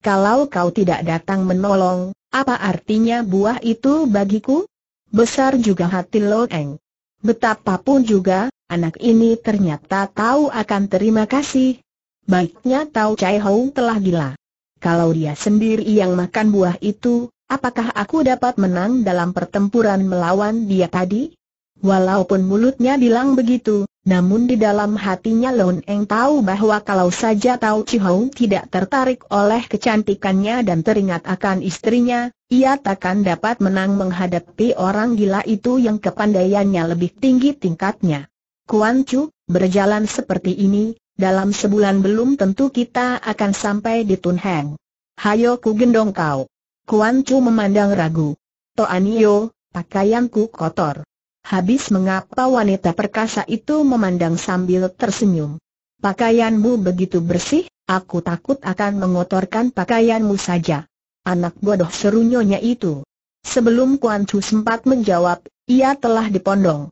Kalau kau tidak datang menolong, apa artinya buah itu bagiku? Besar juga hati Lo Eng. Betapapun juga, anak ini ternyata tahu akan terima kasih. Baiknya tahu Chai Hou telah gila. Kalau dia sendiri yang makan buah itu, apakah aku dapat menang dalam pertempuran melawan dia tadi? Walaupun mulutnya bilang begitu, namun di dalam hatinya Lon Eng tahu bahwa kalau saja Tao Chihong tidak tertarik oleh kecantikannya dan teringat akan istrinya, ia takkan dapat menang menghadapi orang gila itu yang kepandaiannya lebih tinggi tingkatnya. Kuan Chu, berjalan seperti ini, dalam sebulan belum tentu kita akan sampai di Tunheng. Hayo ku gendong kau. Kuan Chu memandang ragu. Toanio, pakaianku kotor. Habis mengapa wanita perkasa itu memandang sambil tersenyum. Pakaianmu begitu bersih, aku takut akan mengotorkan pakaianmu saja. Anak bodoh serunyonya itu. Sebelum Kuan Chu sempat menjawab, ia telah dipondong.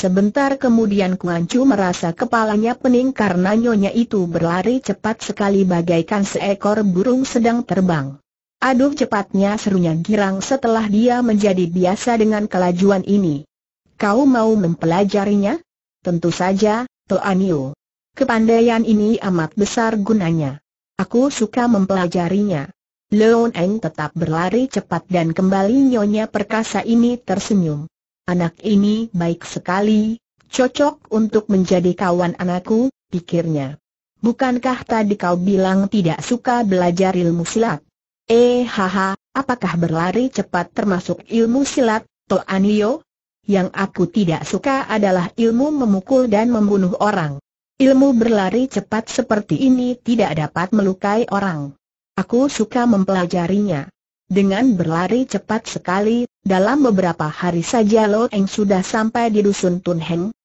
Sebentar kemudian Kuan Chu merasa kepalanya pening karena nyonya itu berlari cepat sekali bagaikan seekor burung sedang terbang. Aduh cepatnya serunya girang setelah dia menjadi biasa dengan kelajuan ini. Kau mau mempelajarinya? Tentu saja, Toanio. Kepandaian ini amat besar gunanya. Aku suka mempelajarinya. Leon Eng tetap berlari cepat dan kembali nyonya perkasa ini tersenyum. Anak ini baik sekali, cocok untuk menjadi kawan anakku, pikirnya. Bukankah tadi kau bilang tidak suka belajar ilmu silat? Eh haha, apakah berlari cepat termasuk ilmu silat, Toanio? Yang aku tidak suka adalah ilmu memukul dan membunuh orang. Ilmu berlari cepat seperti ini tidak dapat melukai orang. Aku suka mempelajarinya. Dengan berlari cepat sekali, dalam beberapa hari saja Lo Eng sudah sampai di dusun Tun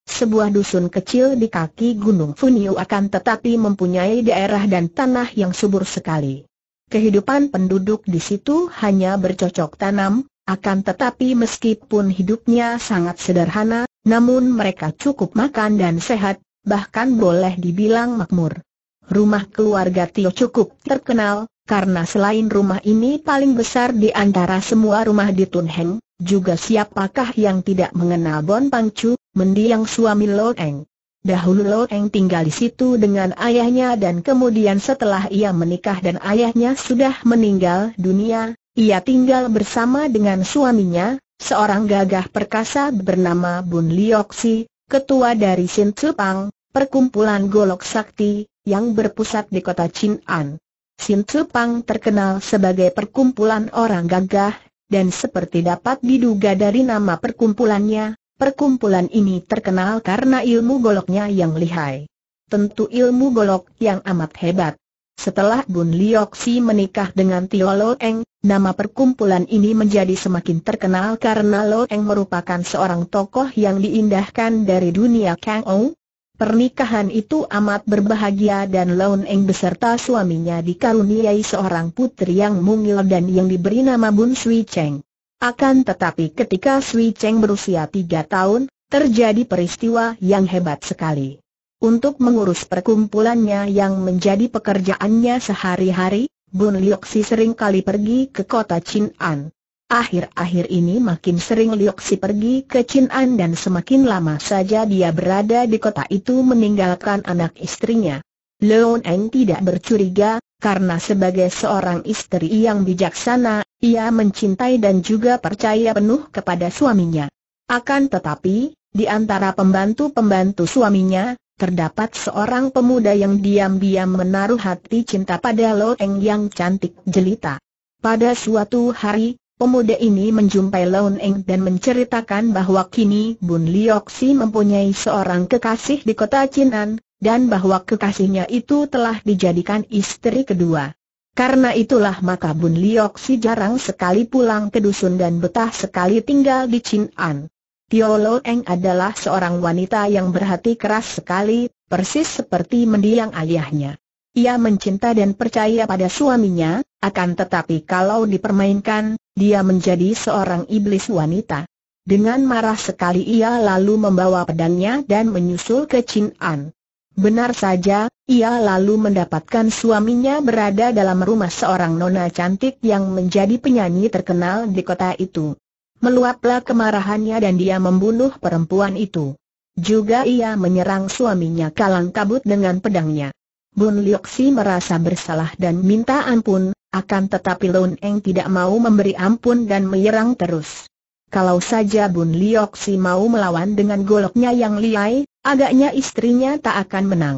sebuah dusun kecil di kaki Gunung Funiu akan tetapi mempunyai daerah dan tanah yang subur sekali. Kehidupan penduduk di situ hanya bercocok tanam, akan tetapi meskipun hidupnya sangat sederhana, namun mereka cukup makan dan sehat, bahkan boleh dibilang makmur. Rumah keluarga Tio cukup terkenal, karena selain rumah ini paling besar di antara semua rumah di Tunheng, juga siapakah yang tidak mengenal Bon Pangcu, mendiang suami Lo Eng. Dahulu Lo Eng tinggal di situ dengan ayahnya dan kemudian setelah ia menikah dan ayahnya sudah meninggal dunia, ia tinggal bersama dengan suaminya, seorang gagah perkasa bernama Bun Lioksi, ketua dari Sin Tsupang, perkumpulan Golok Sakti, yang berpusat di kota Chin'an. Sin Tzu terkenal sebagai perkumpulan orang gagah, dan seperti dapat diduga dari nama perkumpulannya, perkumpulan ini terkenal karena ilmu goloknya yang lihai. Tentu ilmu golok yang amat hebat. Setelah Bun Liok menikah dengan Tio Lo Eng, nama perkumpulan ini menjadi semakin terkenal karena Lo Eng merupakan seorang tokoh yang diindahkan dari dunia Kang Ong. Pernikahan itu amat berbahagia dan Laun Eng beserta suaminya dikaruniai seorang putri yang mungil dan yang diberi nama Bun Sui Cheng. Akan tetapi ketika Sui Cheng berusia tiga tahun, terjadi peristiwa yang hebat sekali. Untuk mengurus perkumpulannya yang menjadi pekerjaannya sehari-hari, Bun Liuxi sering kali pergi ke kota Chin'an. Akhir-akhir ini makin sering Liok pergi ke Chin'an dan semakin lama saja dia berada di kota itu meninggalkan anak istrinya. Leon Eng tidak bercuriga, karena sebagai seorang istri yang bijaksana, ia mencintai dan juga percaya penuh kepada suaminya. Akan tetapi, di antara pembantu-pembantu suaminya, terdapat seorang pemuda yang diam-diam menaruh hati cinta pada Leon Eng yang cantik jelita. Pada suatu hari, Pemuda ini menjumpai Leon Eng dan menceritakan bahwa kini Bun Lioksi mempunyai seorang kekasih di kota Chinan, dan bahwa kekasihnya itu telah dijadikan istri kedua. Karena itulah maka Bun Lioksi jarang sekali pulang ke dusun dan betah sekali tinggal di Chinan. Tio Lo Eng adalah seorang wanita yang berhati keras sekali, persis seperti mendiang ayahnya. Ia mencinta dan percaya pada suaminya, akan tetapi kalau dipermainkan, dia menjadi seorang iblis wanita. Dengan marah sekali ia lalu membawa pedangnya dan menyusul ke Chin An. Benar saja, ia lalu mendapatkan suaminya berada dalam rumah seorang nona cantik yang menjadi penyanyi terkenal di kota itu. Meluaplah kemarahannya dan dia membunuh perempuan itu. Juga ia menyerang suaminya kalang kabut dengan pedangnya. Bun Liuxi merasa bersalah dan minta ampun, akan tetapi Lun Eng tidak mau memberi ampun dan menyerang terus. Kalau saja Bun Lioksi mau melawan dengan goloknya yang liai, agaknya istrinya tak akan menang.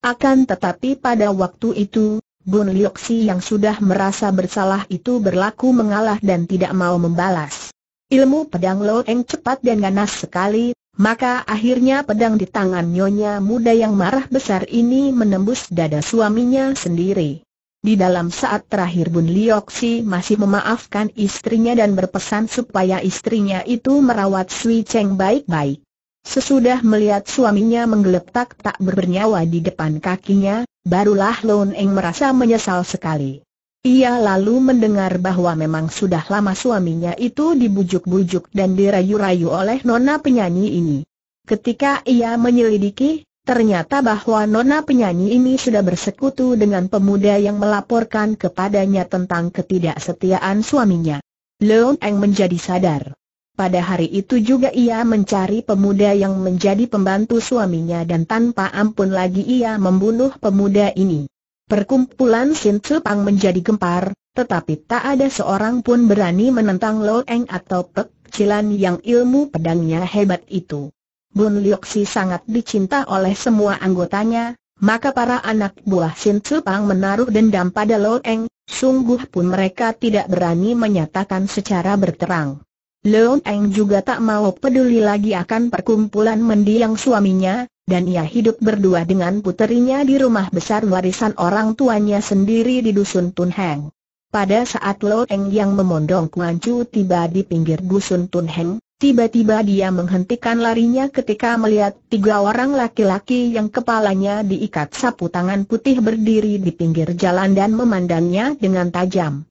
Akan tetapi pada waktu itu, Bun Lioksi yang sudah merasa bersalah itu berlaku mengalah dan tidak mau membalas. Ilmu pedang Lo Eng cepat dan ganas sekali, maka akhirnya pedang di tangan nyonya muda yang marah besar ini menembus dada suaminya sendiri. Di dalam saat terakhir Bun Lioksi masih memaafkan istrinya dan berpesan supaya istrinya itu merawat Sui Cheng baik-baik. Sesudah melihat suaminya menggeletak tak bernyawa di depan kakinya, barulah Lon Eng merasa menyesal sekali. Ia lalu mendengar bahwa memang sudah lama suaminya itu dibujuk-bujuk dan dirayu-rayu oleh nona penyanyi ini. Ketika ia menyelidiki, Ternyata bahwa nona penyanyi ini sudah bersekutu dengan pemuda yang melaporkan kepadanya tentang ketidaksetiaan suaminya. Leon Eng menjadi sadar. Pada hari itu juga ia mencari pemuda yang menjadi pembantu suaminya dan tanpa ampun lagi ia membunuh pemuda ini. Perkumpulan Sin Pang menjadi gempar, tetapi tak ada seorang pun berani menentang Leon Eng atau Pek Cilan yang ilmu pedangnya hebat itu. Bun Lioksi sangat dicinta oleh semua anggotanya, maka para anak buah Sin Pang menaruh dendam pada Lo Eng, sungguh pun mereka tidak berani menyatakan secara berterang. Lo Eng juga tak mau peduli lagi akan perkumpulan mendiang suaminya, dan ia hidup berdua dengan puterinya di rumah besar warisan orang tuanya sendiri di dusun Tun Heng. Pada saat Lo Eng yang memondong Kuan tiba di pinggir dusun Tun Heng, Tiba-tiba dia menghentikan larinya ketika melihat tiga orang laki-laki yang kepalanya diikat sapu tangan putih berdiri di pinggir jalan dan memandangnya dengan tajam.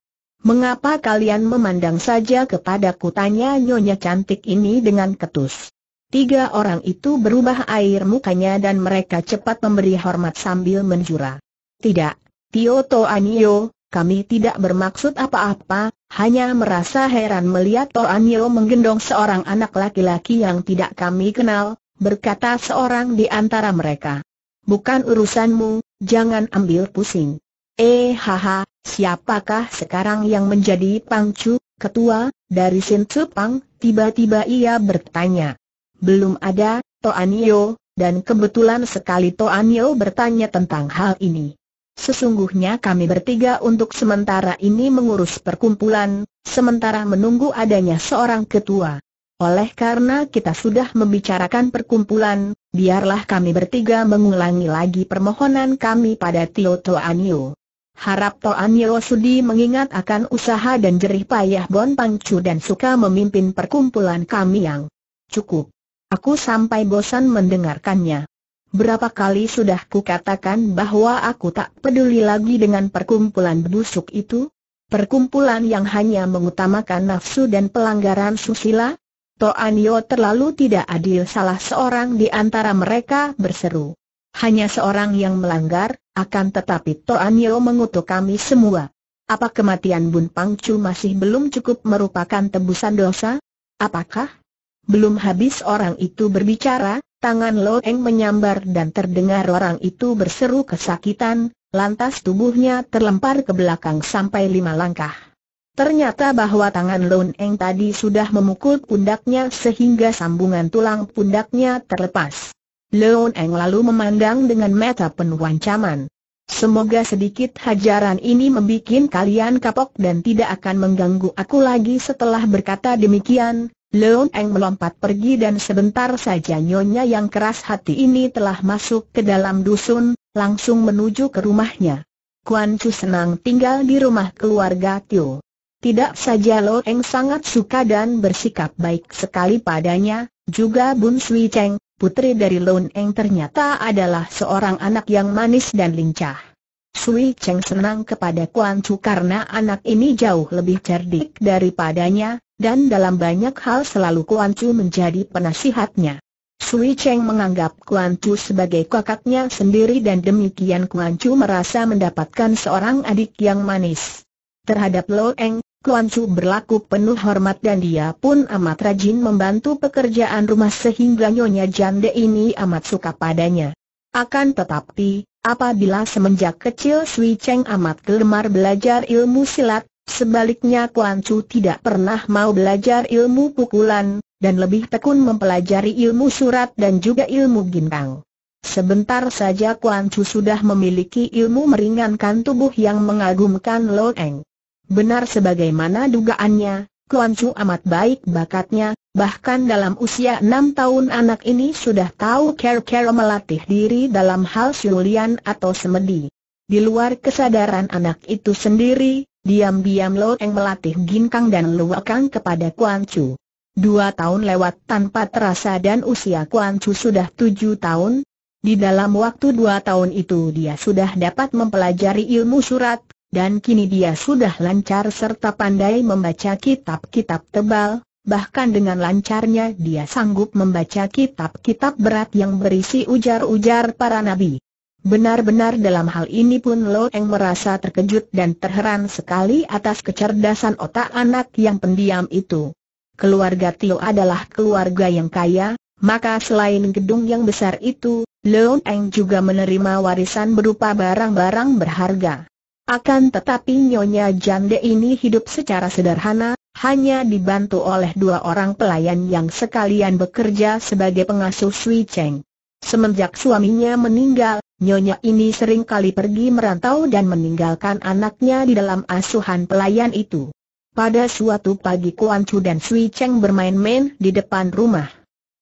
Mengapa kalian memandang saja kepada kutanya nyonya cantik ini dengan ketus. Tiga orang itu berubah air mukanya dan mereka cepat memberi hormat sambil menjura. Tidak, Tio Anio. Kami tidak bermaksud apa-apa, hanya merasa heran melihat Toan Yeo menggendong seorang anak laki-laki yang tidak kami kenal, berkata seorang di antara mereka. Bukan urusanmu, jangan ambil pusing. Eh haha, siapakah sekarang yang menjadi pangcu, ketua, dari Sin Pang, tiba-tiba ia bertanya. Belum ada, Toan Yeo, dan kebetulan sekali Toan Yeo bertanya tentang hal ini. Sesungguhnya kami bertiga untuk sementara ini mengurus perkumpulan, sementara menunggu adanya seorang ketua. Oleh karena kita sudah membicarakan perkumpulan, biarlah kami bertiga mengulangi lagi permohonan kami pada Tio Anio. Harap Toanio sudi mengingat akan usaha dan jerih payah Bon Pangcu dan suka memimpin perkumpulan kami yang cukup. Aku sampai bosan mendengarkannya. Berapa kali sudah kukatakan bahwa aku tak peduli lagi dengan perkumpulan busuk itu? Perkumpulan yang hanya mengutamakan nafsu dan pelanggaran susila? Toanio terlalu tidak adil salah seorang di antara mereka berseru. Hanya seorang yang melanggar, akan tetapi Toanio mengutuk kami semua. Apa kematian Bun Pangcu masih belum cukup merupakan tebusan dosa? Apakah? Belum habis orang itu berbicara, Tangan Eng menyambar dan terdengar orang itu berseru kesakitan, lantas tubuhnya terlempar ke belakang sampai lima langkah. Ternyata bahwa tangan Eng tadi sudah memukul pundaknya sehingga sambungan tulang pundaknya terlepas. Eng lalu memandang dengan mata penuh ancaman. Semoga sedikit hajaran ini membuat kalian kapok dan tidak akan mengganggu aku lagi setelah berkata demikian, Leon Eng melompat pergi dan sebentar saja nyonya yang keras hati ini telah masuk ke dalam dusun, langsung menuju ke rumahnya. Kuan Chu senang tinggal di rumah keluarga Tio. Tidak saja Lo Eng sangat suka dan bersikap baik sekali padanya, juga Bun Sui Cheng, putri dari Lon Eng ternyata adalah seorang anak yang manis dan lincah. Sui Cheng senang kepada Kuan Chu karena anak ini jauh lebih cerdik daripadanya, dan dalam banyak hal selalu Kuan Chu menjadi penasihatnya. Sui Cheng menganggap Kuan Chu sebagai kakaknya sendiri dan demikian Kuan Chu merasa mendapatkan seorang adik yang manis. Terhadap Lo Eng, Kuan Chu berlaku penuh hormat dan dia pun amat rajin membantu pekerjaan rumah sehingga Nyonya Jande ini amat suka padanya. Akan tetapi, apabila semenjak kecil Sui Cheng amat gemar belajar ilmu silat, Sebaliknya Kuan Chu tidak pernah mau belajar ilmu pukulan, dan lebih tekun mempelajari ilmu surat dan juga ilmu gintang. Sebentar saja Kuan Chu sudah memiliki ilmu meringankan tubuh yang mengagumkan Lo Eng. Benar sebagaimana dugaannya, Kuan Chu amat baik bakatnya, bahkan dalam usia enam tahun anak ini sudah tahu care-care melatih diri dalam hal siulian atau semedi. Di luar kesadaran anak itu sendiri, Diam-diam Lo Eng melatih ginkang dan luakan kepada Kuan Chu. Dua tahun lewat tanpa terasa dan usia Kuan Chu sudah tujuh tahun. Di dalam waktu dua tahun itu dia sudah dapat mempelajari ilmu surat, dan kini dia sudah lancar serta pandai membaca kitab-kitab tebal, bahkan dengan lancarnya dia sanggup membaca kitab-kitab berat yang berisi ujar-ujar para nabi. Benar-benar dalam hal ini pun Lo Eng merasa terkejut dan terheran sekali atas kecerdasan otak anak yang pendiam itu. Keluarga Tio adalah keluarga yang kaya, maka selain gedung yang besar itu, Lo Eng juga menerima warisan berupa barang-barang berharga. Akan tetapi Nyonya Jande ini hidup secara sederhana, hanya dibantu oleh dua orang pelayan yang sekalian bekerja sebagai pengasuh Sui Cheng. Semenjak suaminya meninggal, Nyonya ini sering kali pergi merantau dan meninggalkan anaknya di dalam asuhan pelayan itu. Pada suatu pagi Kuan Chu dan Sui Cheng bermain-main di depan rumah.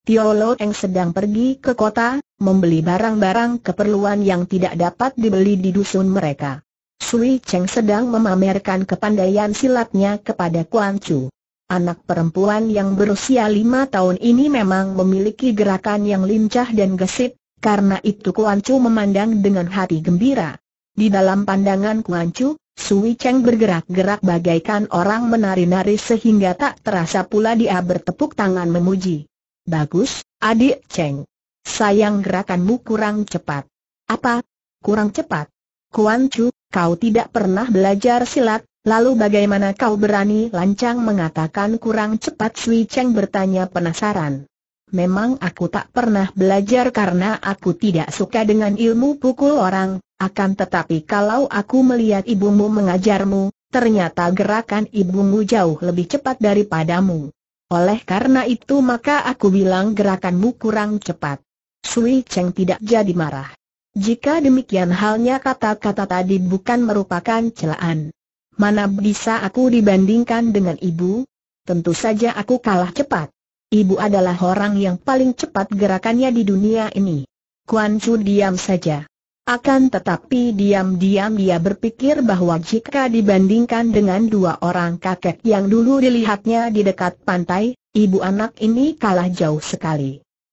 Tio Lo Eng sedang pergi ke kota, membeli barang-barang keperluan yang tidak dapat dibeli di dusun mereka. Sui Cheng sedang memamerkan kepandaian silatnya kepada Kuan Chu. Anak perempuan yang berusia lima tahun ini memang memiliki gerakan yang lincah dan gesit, karena itu Kuan Chu memandang dengan hati gembira. Di dalam pandangan Kuan Chu, Sui Cheng bergerak-gerak bagaikan orang menari-nari sehingga tak terasa pula dia bertepuk tangan memuji. Bagus, adik Cheng. Sayang gerakanmu kurang cepat. Apa? Kurang cepat? Kuan Chu, kau tidak pernah belajar silat, Lalu bagaimana kau berani lancang mengatakan kurang cepat Sui Cheng bertanya penasaran. Memang aku tak pernah belajar karena aku tidak suka dengan ilmu pukul orang, akan tetapi kalau aku melihat ibumu mengajarmu, ternyata gerakan ibumu jauh lebih cepat daripadamu. Oleh karena itu maka aku bilang gerakanmu kurang cepat. Sui Cheng tidak jadi marah. Jika demikian halnya kata-kata tadi bukan merupakan celaan mana bisa aku dibandingkan dengan ibu? Tentu saja aku kalah cepat. Ibu adalah orang yang paling cepat gerakannya di dunia ini. Kuan Chu diam saja. Akan tetapi diam-diam dia berpikir bahwa jika dibandingkan dengan dua orang kakek yang dulu dilihatnya di dekat pantai, ibu anak ini kalah jauh sekali.